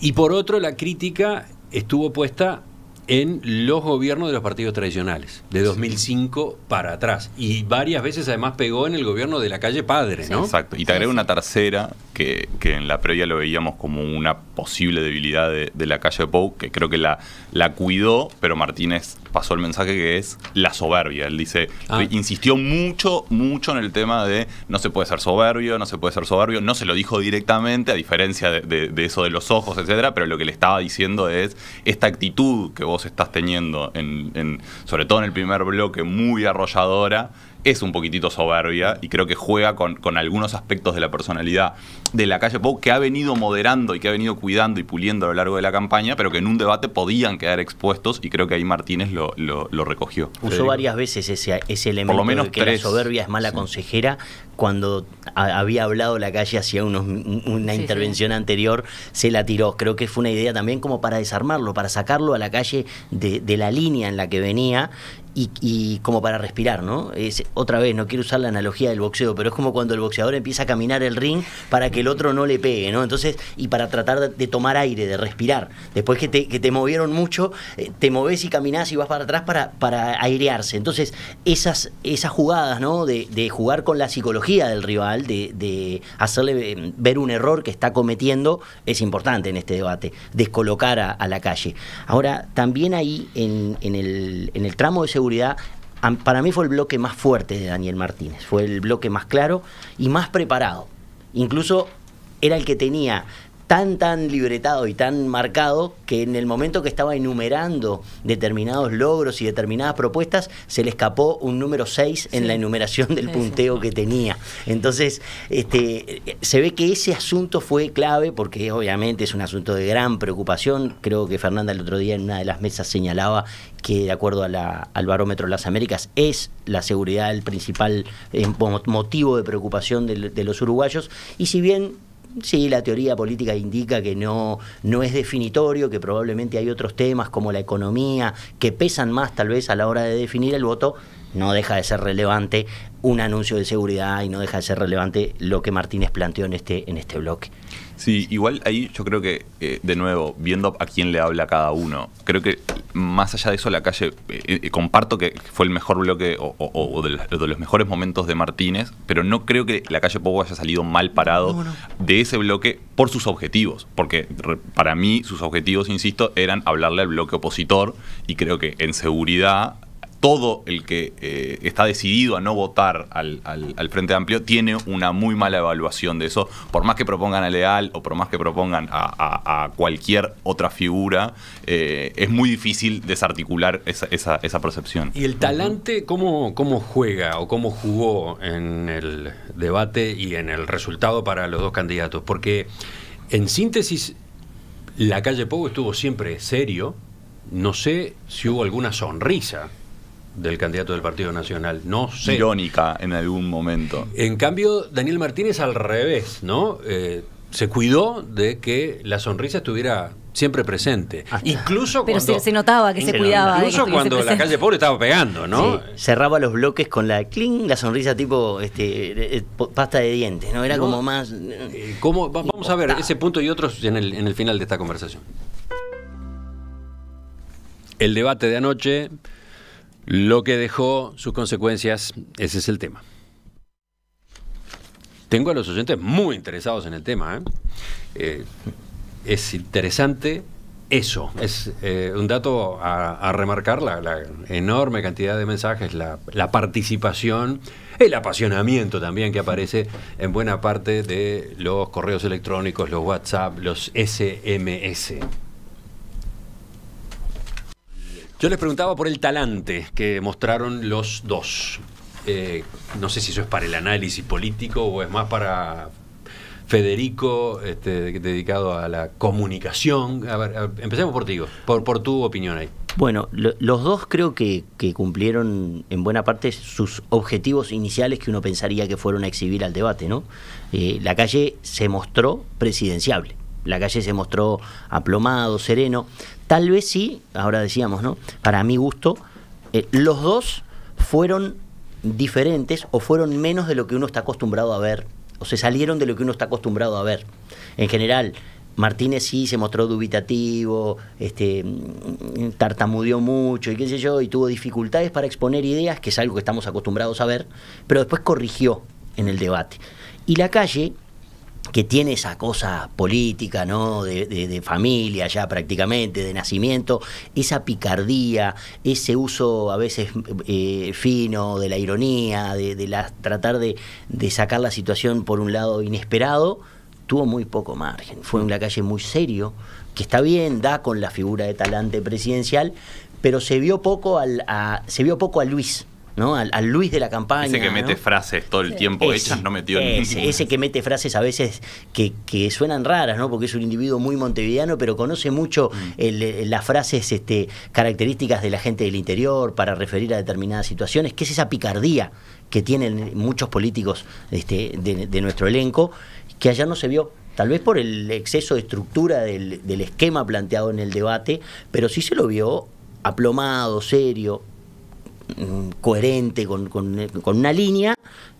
Y por otro, la crítica estuvo puesta en los gobiernos de los partidos tradicionales, de 2005 para atrás. Y varias veces además pegó en el gobierno de la calle Padre, ¿no? exacto. Y te agrego una tercera, que, en la previa lo veíamos como una posible debilidad de, la calle Pou, que creo que la, la cuidó, pero Martínez pasó el mensaje que es la soberbia. Él dice, ah. insistió mucho, mucho en el tema de no se puede ser soberbio, no se puede ser soberbio, no se lo dijo directamente, a diferencia de, eso de los ojos, etcétera, pero lo que le estaba diciendo es esta actitud que vos estás teniendo, en, sobre todo en el primer bloque, muy arrolladora es un poquitito soberbia y creo que juega con, con algunos aspectos de la personalidad de la calle que ha venido moderando y que ha venido cuidando y puliendo a lo largo de la campaña, pero que en un debate podían quedar expuestos y creo que ahí Martínez lo, lo, recogió. Usó varias veces ese, ese elemento Por lo menos que la soberbia es mala consejera cuando había hablado la calle hacía una intervención anterior, se la tiró. Creo que fue una idea también como para desarmarlo, para sacarlo a la calle de, de la línea en la que venía y, como para respirar, ¿no? Es, otra vez, no quiero usar la analogía del boxeo, pero es como cuando el boxeador empieza a caminar el ring para que el otro no le pegue, ¿no? Entonces, y para tratar de, tomar aire, de respirar. Después que te, movieron mucho, eh, te moves y caminás y vas para atrás para, para airearse. Entonces, esas, esas jugadas, ¿no? De, jugar con la psicología del rival, de, hacerle eh, ver un error que está cometiendo, es importante en este debate, descolocar a, la calle. Ahora, también ahí en, el, en el tramo de seguridad, para mí fue el bloque más fuerte de Daniel Martínez, fue el bloque más claro y más preparado. Incluso era el que tenía tan, tan libretado y tan marcado que en el momento que estaba enumerando determinados logros y determinadas propuestas, se le escapó un número 6 en la enumeración del punteo que tenía. Entonces, este, se ve que ese asunto fue clave porque obviamente es un asunto de gran preocupación. Creo que Fernanda el otro día en una de las mesas señalaba que de acuerdo al barómetro de las Américas es la seguridad el principal eh, motivo de preocupación de los uruguayos. Y si bien Sí, la teoría política indica que no, no es definitorio, que probablemente hay otros temas como la economía que pesan más tal vez a la hora de definir el voto no deja de ser relevante un anuncio de seguridad y no deja de ser relevante lo que Martínez planteó en este, en este bloque. Sí, igual ahí yo creo que, eh, de nuevo, viendo a quién le habla cada uno, creo que más allá de eso, la calle, eh, eh, comparto que fue el mejor bloque o, de, los, mejores momentos de Martínez, pero no creo que la calle Pogo haya salido mal parado de ese bloque por sus objetivos, porque para mí sus objetivos, insisto, eran hablarle al bloque opositor y creo que en seguridad todo el que eh, está decidido a no votar al, Frente Amplio tiene una muy mala evaluación de eso, por más que propongan a Leal o por más que propongan a, cualquier otra figura, eh, es muy difícil desarticular esa, percepción. ¿Y el talante cómo, juega o cómo jugó en el debate y en el resultado para los dos candidatos? Porque en síntesis, la calle Pogo estuvo siempre serio. No sé si hubo alguna sonrisa del candidato del Partido Nacional. No Irónica en algún momento. En cambio, Daniel Martínez al revés, ¿no? Eh, se cuidó de que la sonrisa estuviera siempre presente. Ah, Incluso Pero cuando, se, se, notaba que se cuidaba. Incluso cuando la calle pobre estaba pegando, ¿no? cerraba los bloques con la cling, la sonrisa tipo este, pasta de dientes, ¿no? Era como más... Eh, eh, vamos a ver ese punto y otros en el final de esta conversación. El debate de anoche lo que dejó sus consecuencias, ese es el tema. Tengo a los oyentes muy interesados en el tema. ¿eh? Eh, es interesante eso. Es eh, un dato a, remarcar, la, enorme cantidad de mensajes, la, participación, el apasionamiento también que aparece en buena parte de los correos electrónicos, los WhatsApp, los SMS. Yo les preguntaba por el talante que mostraron los dos. Eh, no sé si eso es para el análisis político o es más para Federico, este, dedicado a la comunicación. A ver, empecemos por ti, por, tu opinión ahí. Bueno, los dos creo que, cumplieron en buena parte sus objetivos iniciales que uno pensaría que fueron a exhibir al debate, ¿no? Eh, la calle se mostró presidenciable, la calle se mostró aplomado, sereno. Tal vez sí, ahora decíamos, ¿no? Para mi gusto, eh, los dos fueron diferentes o fueron menos de lo que uno está acostumbrado a ver, o se salieron de lo que uno está acostumbrado a ver. En general, Martínez sí se mostró dubitativo, este, mm, tartamudeó mucho y qué sé yo, y tuvo dificultades para exponer ideas, que es algo que estamos acostumbrados a ver, pero después corrigió en el debate. Y la calle que tiene esa cosa política, ¿no? De, familia ya prácticamente, de nacimiento, esa picardía, ese uso a veces eh, fino de la ironía, de, tratar de, sacar la situación por un lado inesperado, tuvo muy poco margen. Fue en la calle muy serio, que está bien, da con la figura de talante presidencial, pero se vio poco al, a, se vio poco a Luis al, Luis de la campaña. Ese que mete frases todo el tiempo hechas, no metió ese, ese que mete frases a veces que, suenan raras, ¿no? Porque es un individuo muy montevideano, pero conoce mucho mm. eh, las frases este, características de la gente del interior para referir a determinadas situaciones, que es esa picardía que tienen muchos políticos este, de, nuestro elenco, que allá no se vio tal vez por el exceso de estructura del, del, esquema planteado en el debate, pero sí se lo vio aplomado, serio, Mm, coherente con, una línea,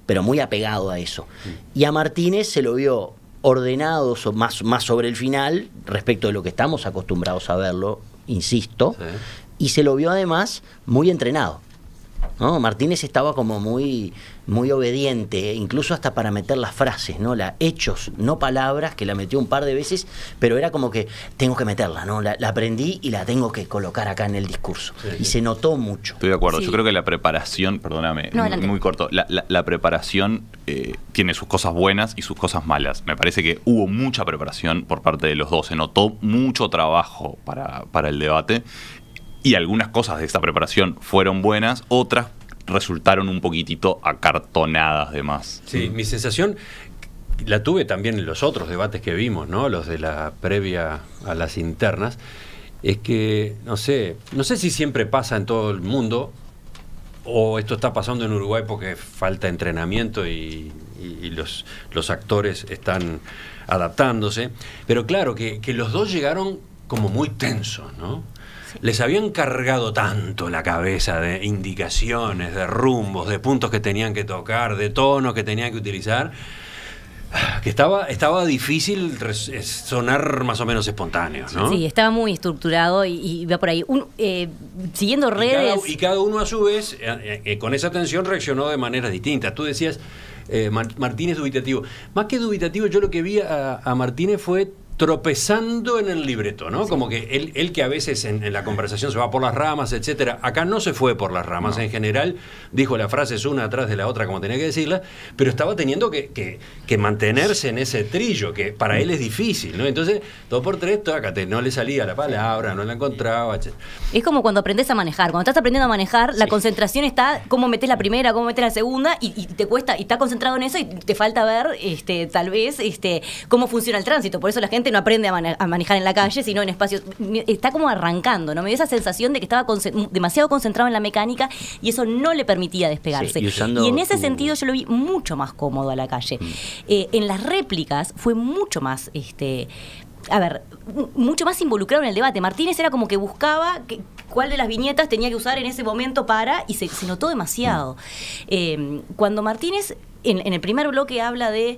pero muy apegado a eso. Mm. Y a Martínez se lo vio ordenado más, más sobre el final respecto de lo que estamos acostumbrados a verlo, insisto, y se lo vio además muy entrenado. Martínez estaba como muy, muy obediente, incluso hasta para meter las frases, ¿no? La hechos, no palabras, que la metió un par de veces, pero era como que tengo que meterla, ¿no? La, aprendí y la tengo que colocar acá en el discurso. Y se notó mucho. Estoy de acuerdo. Yo creo que la preparación, perdóname, muy corto, la, preparación eh, tiene sus cosas buenas y sus cosas malas. Me parece que hubo mucha preparación por parte de los dos. Se notó mucho trabajo para, para el debate y algunas cosas de esta preparación fueron buenas, otras resultaron un poquitito acartonadas de más. Sí, mi sensación la tuve también en los otros debates que vimos, ¿no? Los de la previa a las internas, es que no sé, no sé si siempre pasa en todo el mundo o esto está pasando en Uruguay porque falta entrenamiento y, los, los actores están adaptándose, pero claro que, que los dos llegaron como muy tensos, ¿no? les habían cargado tanto la cabeza de indicaciones, de rumbos, de puntos que tenían que tocar, de tonos que tenían que utilizar, que estaba, estaba difícil sonar más o menos espontáneos, ¿no? Sí, estaba muy estructurado y, va por ahí. Eh, siguiendo redes. Y cada, uno a su vez, eh, eh, con esa tensión, reaccionó de maneras distintas. Tú decías, Martínez dubitativo. Más que dubitativo, yo lo que vi a Martínez fue tropezando en el libreto, ¿no? Como que él, que a veces en, la conversación se va por las ramas, etcétera. Acá no se fue por las ramas en general, dijo las frases una atrás de la otra como tenía que decirla, pero estaba teniendo que, mantenerse en ese trillo, que para él es difícil, ¿no? Entonces, dos por tres, no le salía la palabra, no la encontraba, etc. Es como cuando aprendes a manejar, cuando estás aprendiendo a manejar, la concentración está, cómo metes la primera, cómo metes la segunda, y, te cuesta, y está concentrado en eso y te falta ver, este, tal vez, este, cómo funciona el tránsito. Por eso la gente no aprende a, manejar en la calle, sino en espacios. Está como arrancando, ¿no? Me dio esa sensación de que estaba demasiado concentrado en la mecánica y eso no le permitía despegarse. y, en ese sentido yo lo vi mucho más cómodo a la calle. Mm. Eh, en las réplicas fue mucho más. Este, a ver, mucho más involucrado en el debate. Martínez era como que buscaba cuál de las viñetas tenía que usar en ese momento para, y se, notó demasiado. Mm. Eh, cuando Martínez en, el primer bloque habla de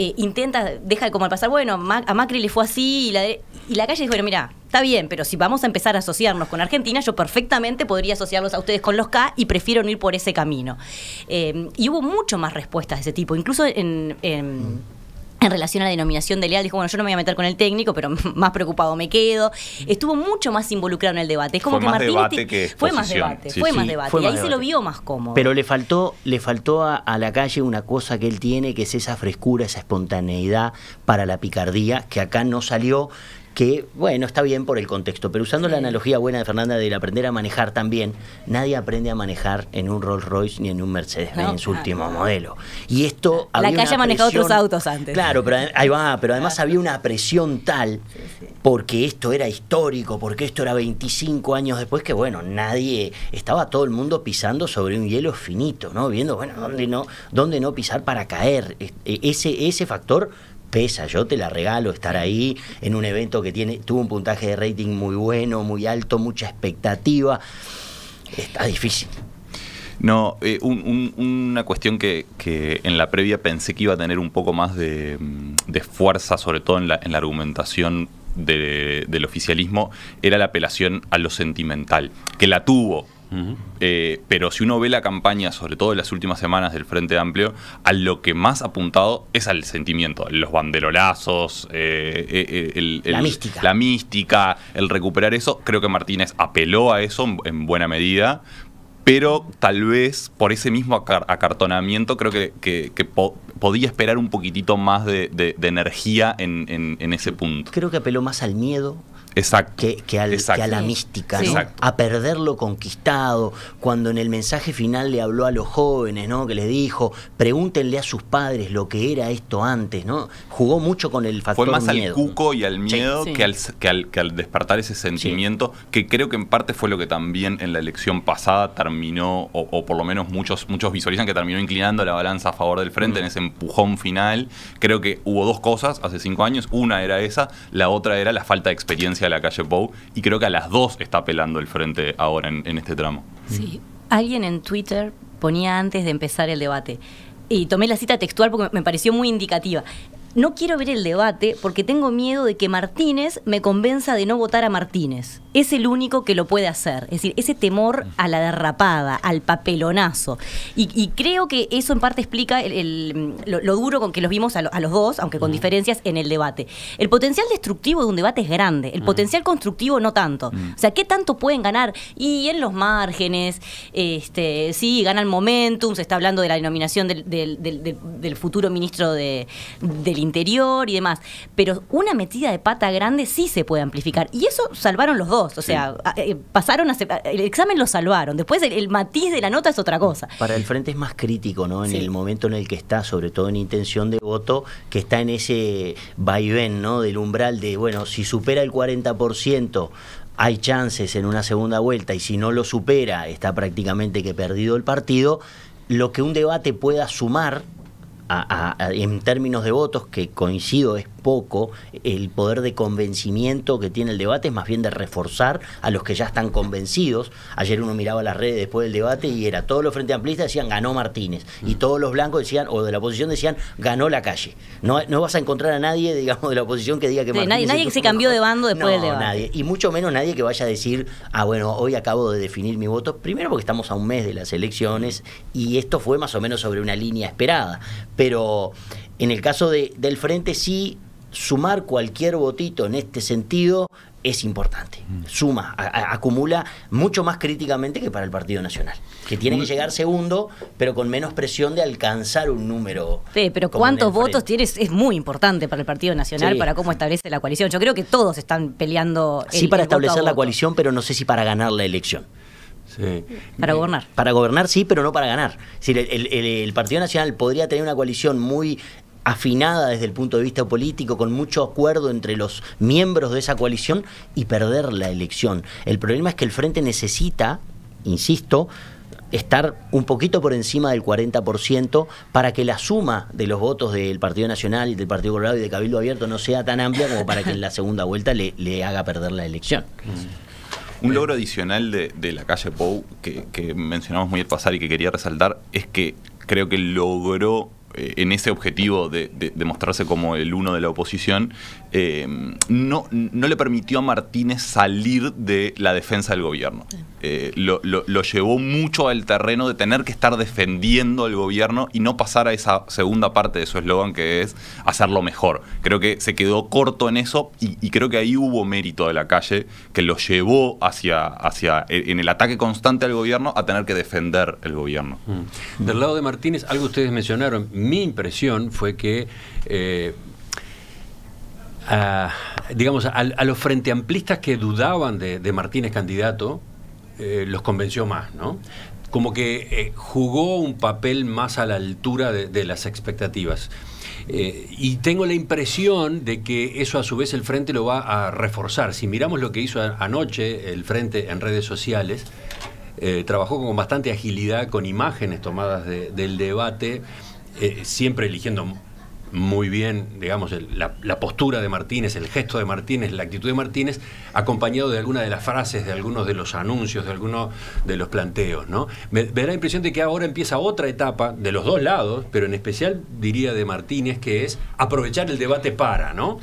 eh, intenta, deja como al pasar, bueno, a Macri le fue así y la, calle dijo, bueno, mira, está bien, pero si vamos a empezar a asociarnos con Argentina, yo perfectamente podría asociarlos a ustedes con los K y prefiero no ir por ese camino. Eh, y hubo mucho más respuestas de ese tipo, incluso en en relación a la denominación de leal, dijo, bueno, yo no me voy a meter con el técnico, pero más preocupado me quedo. Estuvo mucho más involucrado en el debate. Es como fue que más fue más debate, fue más debate, y ahí se lo vio más cómodo. Pero le faltó, le faltó a, la calle una cosa que él tiene, que es esa frescura, esa espontaneidad para la picardía, que acá no salió, que, bueno, está bien por el contexto, pero usando la analogía buena de Fernanda del aprender a manejar también, nadie aprende a manejar en un Rolls Royce ni en un Mercedes en su último modelo. Y esto... La que haya manejado otros autos antes. Claro, pero ahí va, pero además había una presión tal, porque esto era histórico, porque esto era 25 años después, que bueno, nadie, estaba todo el mundo pisando sobre un hielo finito, ¿no? Viendo, bueno, dónde no, dónde no pisar para caer. E, ese, ese factor pesa, yo te la regalo estar ahí en un evento que tiene, tuvo un puntaje de rating muy bueno, muy alto, mucha expectativa. Está difícil. No, eh, una cuestión que, en la previa pensé que iba a tener un poco más de, mm, fuerza, sobre todo en la, en la argumentación del oficialismo, era la apelación a lo sentimental, que la tuvo, eh, pero si uno ve la campaña, sobre todo en las últimas semanas del Frente Amplio, a lo que más ha apuntado es al sentimiento, los banderolazos, eh, eh, la, mística. el recuperar eso. Creo que Martínez apeló a eso en buena medida, pero tal vez por ese mismo acartonamiento creo que, podía esperar un poquitito más de, energía en ese punto. Creo que apeló más al miedo Exacto. Que, a la mística, a perder lo conquistado, cuando en el mensaje final le habló a los jóvenes, ¿no? que les dijo, pregúntenle a sus padres lo que era esto antes, ¿no? jugó mucho con el factor Fue más al cuco y al miedo Que, al, despertar ese sentimiento, que creo que en parte fue lo que también en la elección pasada terminó, o, por lo menos muchos, muchos visualizan que terminó inclinando la balanza a favor del frente mm. en ese empujón final. Creo que hubo dos cosas hace cinco años, una era esa, la otra era la falta de experiencia a la calle Pou y creo que a las dos está pelando el frente ahora en, en este tramo. Sí, alguien en Twitter ponía antes de empezar el debate y tomé la cita textual porque me pareció muy indicativa. No quiero ver el debate porque tengo miedo de que Martínez me convenza de no votar a Martínez es el único que lo puede hacer. Es decir, ese temor mm. a la derrapada, al papelonazo. Y, creo que eso en parte explica lo, duro con que los vimos a, los dos, aunque con mm. diferencias, en el debate. El potencial destructivo de un debate es grande, el mm. potencial constructivo no tanto. O sea, ¿qué tanto pueden ganar? Y en los márgenes, este, sí, ganan momentum, se está hablando de la denominación del, futuro ministro del Interior y demás. Pero una metida de pata grande sí se puede amplificar. Y eso salvaron los dos. O sea, eh, pasaron a, el examen lo salvaron. Después el, matiz de la nota es otra cosa. Para el frente es más crítico, ¿no? En el momento en el que está, sobre todo en intención de voto, que está en ese vaivén, ¿no? Del umbral de, bueno, si supera el 40%, hay chances en una segunda vuelta y si no lo supera, está prácticamente que perdido el partido. Lo que un debate pueda sumar en términos de votos, que coincido es poco, el poder de convencimiento que tiene el debate es más bien de reforzar a los que ya están convencidos. Ayer uno miraba las redes después del debate y era todos los frente amplistas decían ganó Martínez y mm. todos los blancos decían o de la oposición decían ganó la calle. No, no vas a encontrar a nadie, digamos, de la oposición que diga que Martínez nadie, nadie que se cambió de bando después del debate. Nadie, y mucho menos nadie que vaya a decir, ah, bueno, hoy acabo de definir mi voto, primero porque estamos a un mes de las elecciones y esto fue más o menos sobre una línea esperada, pero en el caso de, del frente sí sumar cualquier votito en este sentido es importante. Mm. Suma, acumula mucho más críticamente que para el Partido Nacional, que tiene que llegar segundo, pero con menos presión de alcanzar un número. Sí, pero ¿cuántos votos tienes? Es muy importante para el Partido Nacional, para cómo establece la coalición. Yo creo que todos están peleando. sí, para establecer la coalición, pero no sé si para ganar la elección. Sí. Para gobernar. Para gobernar sí, pero no para ganar. si el, Partido Nacional podría tener una coalición muy afinada desde el punto de vista político, con mucho acuerdo entre los miembros de esa coalición y perder la elección. El problema es que el frente necesita, insisto, estar un poquito por encima del 40% para que la suma de los votos del Partido Nacional, y del Partido Colorado y de Cabildo Abierto no sea tan amplia como para que en la segunda vuelta le, haga perder la elección. Mm. Un logro adicional de, la calle Pou que, que mencionamos muy al pasar y que quería resaltar es que creo que logró eh, en ese objetivo de, de, mostrarse como el uno de la oposición Em, no, no, le permitió a Martínez salir de la defensa del gobierno. Eh, lo, llevó mucho al terreno de tener que estar defendiendo al gobierno y no pasar a esa segunda parte de su eslogan que es hacerlo mejor. Creo que se quedó corto en eso y, creo que ahí hubo mérito de la calle que lo llevó hacia, hacia eh, en el ataque constante al gobierno a tener que defender el gobierno. Mm. Del lado de Martínez, algo ustedes mencionaron, mi impresión fue que... Eh, digamos, a, los frenteamplistas que dudaban de, Martínez candidato, eh, los convenció más, ¿no? Como que eh, jugó un papel más a la altura de, las expectativas. Eh, y tengo la impresión de que eso a su vez el Frente lo va a reforzar. Si miramos lo que hizo anoche el Frente en redes sociales, trabajó con bastante agilidad, con imágenes tomadas del debate, siempre eligiendo muy bien, digamos, la, postura de Martínez, el gesto de Martínez, la actitud de Martínez, acompañado de alguna de las frases, de algunos de los anuncios, de algunos de los planteos, ¿no? me, da la impresión de que ahora empieza otra etapa, de los dos lados, pero en especial diría de Martínez, que es aprovechar el debate para, ¿no?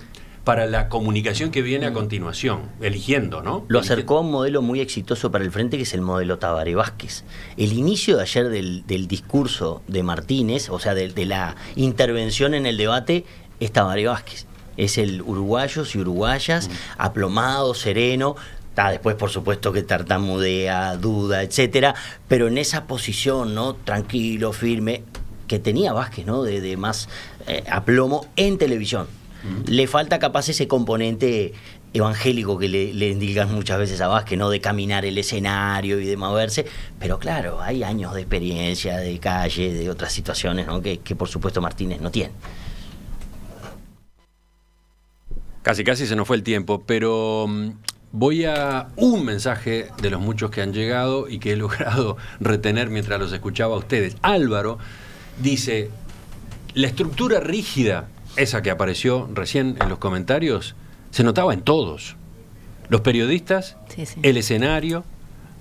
para la comunicación que viene a mm. continuación, eligiendo, ¿no? Lo acercó a un modelo muy exitoso para el frente, que es el modelo Tabaré Vázquez. El inicio de ayer del, discurso de Martínez, o sea, de, la intervención en el debate, es Tabaré Vázquez. Es el uruguayos y uruguayas, mm. aplomado, sereno, después, por supuesto, que tartamudea, duda, etcétera, pero en esa posición, ¿no? Tranquilo, firme, que tenía Vázquez, ¿no? De, más eh, aplomo en televisión. Le falta capaz ese componente evangélico que le, le indican muchas veces a Vázquez, ¿no? De caminar el escenario y de moverse. Pero claro, hay años de experiencia, de calle, de otras situaciones, Que, que por supuesto Martínez no tiene. Casi, casi se nos fue el tiempo, pero mm, voy a un mensaje de los muchos que han llegado y que he logrado retener mientras los escuchaba a ustedes. Álvaro dice, la estructura rígida esa que apareció recién en los comentarios, se notaba en todos. Los periodistas, el escenario,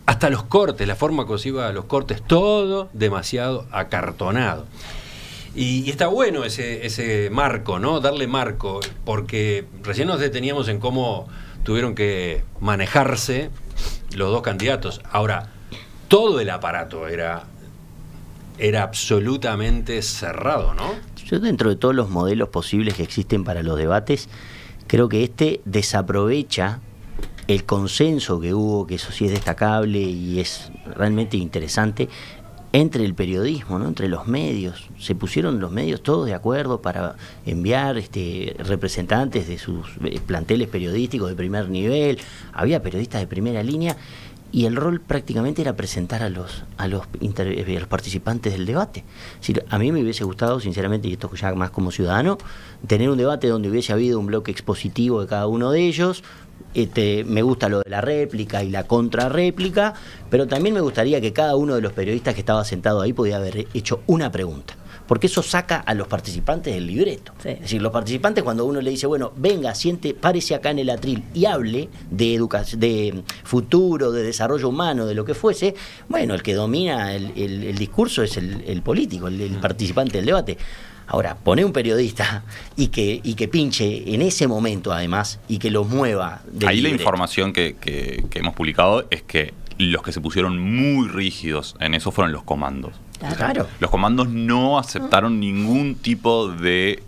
hasta los cortes, la forma iba a los cortes, todo demasiado acartonado. Y, está bueno ese, marco, ¿no? Darle marco, porque recién nos deteníamos en cómo tuvieron que manejarse los dos candidatos. Ahora, todo el aparato era, era absolutamente cerrado, ¿no? dentro de todos los modelos posibles que existen para los debates, creo que este desaprovecha el consenso que hubo, que eso sí es destacable y es realmente interesante, entre el periodismo, ¿no? entre los medios. Se pusieron los medios todos de acuerdo para enviar este, representantes de sus eh, planteles periodísticos de primer nivel, había periodistas de primera línea y el rol prácticamente era presentar a los, a los, eh, participantes del debate. a mí me hubiese gustado, sinceramente, y esto ya más como ciudadano, tener un debate donde hubiese habido un bloque expositivo de cada uno de ellos. Este, me gusta lo de la réplica y la contrarréplica, pero también me gustaría que cada uno de los periodistas que estaba sentado ahí pudiera haber hecho una pregunta porque eso saca a los participantes del libreto. Es decir, los participantes cuando uno le dice, bueno, venga, siente, párese acá en el atril y hable de de futuro, de desarrollo humano, de lo que fuese, bueno, el que domina el, discurso es el, político, el participante del debate. Ahora, pone un periodista y que, y que pinche en ese momento además y que lo mueva. Ahí la información que, que, que, hemos publicado es que los que se pusieron muy rígidos en eso fueron los comandos. Los comandos no aceptaron ningún tipo de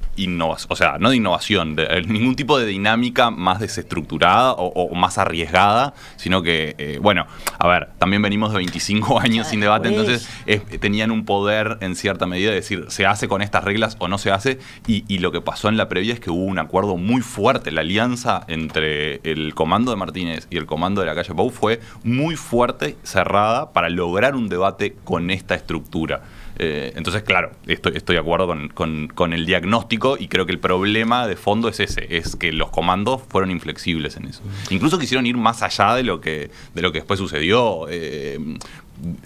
o sea, no de innovación, eh, ningún tipo de dinámica más desestructurada o, más arriesgada, sino que, eh, bueno, a ver, también venimos de 25 años sin debate, entonces eh, tenían un poder en cierta medida de decir, se hace con estas reglas o no se hace, y, y lo que pasó en la previa es que hubo un acuerdo muy fuerte, la alianza entre el comando de Martínez y el comando de la calle Pau fue muy fuerte, cerrada, para lograr un debate con esta estructura. Eh, entonces, claro, estoy, de acuerdo con, el diagnóstico y creo que el problema de fondo es ese, es que los comandos fueron inflexibles en eso. Incluso quisieron ir más allá de lo que, de lo que después sucedió. Eh,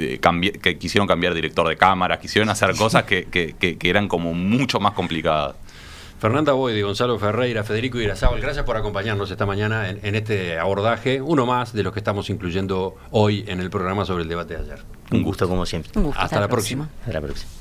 eh, que quisieron cambiar director de cámara, quisieron hacer cosas que eran como mucho más complicadas. Fernanda Boide, Gonzalo Ferreira, Federico Irazábal, gracias por acompañarnos esta mañana en, este abordaje, uno más de los que estamos incluyendo hoy en el programa sobre el debate de ayer. Un gusto como siempre. Hasta, la próxima. Hasta la próxima.